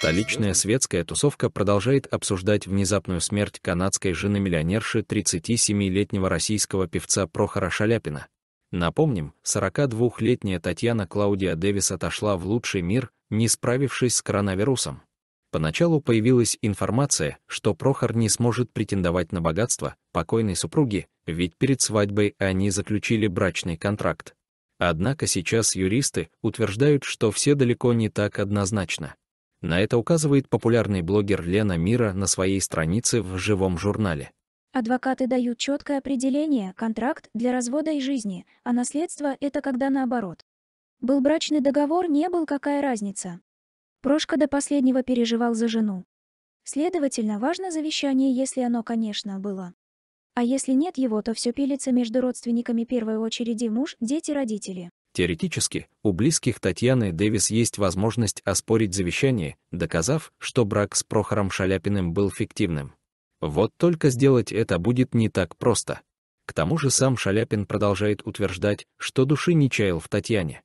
Столичная светская тусовка продолжает обсуждать внезапную смерть канадской жены-миллионерши 37-летнего российского певца Прохора Шаляпина. Напомним, 42-летняя Татьяна Клаудия Дэвис отошла в лучший мир, не справившись с коронавирусом. Поначалу появилась информация, что Прохор не сможет претендовать на богатство покойной супруги, ведь перед свадьбой они заключили брачный контракт. Однако сейчас юристы утверждают, что все далеко не так однозначно. На это указывает популярный блогер Лена Мира на своей странице в живом журнале. Адвокаты дают четкое определение «контракт для развода и жизни», а наследство — это когда наоборот. Был брачный договор, не был, какая разница. Прошка до последнего переживал за жену. Следовательно, важно завещание, если оно, конечно, было. А если нет его, то все пилится между родственниками первой очереди муж, дети, родители. Теоретически, у близких Татьяны Дэвис есть возможность оспорить завещание, доказав, что брак с Прохором Шаляпиным был фиктивным. Вот только сделать это будет не так просто. К тому же сам Шаляпин продолжает утверждать, что души не чаял в Татьяне.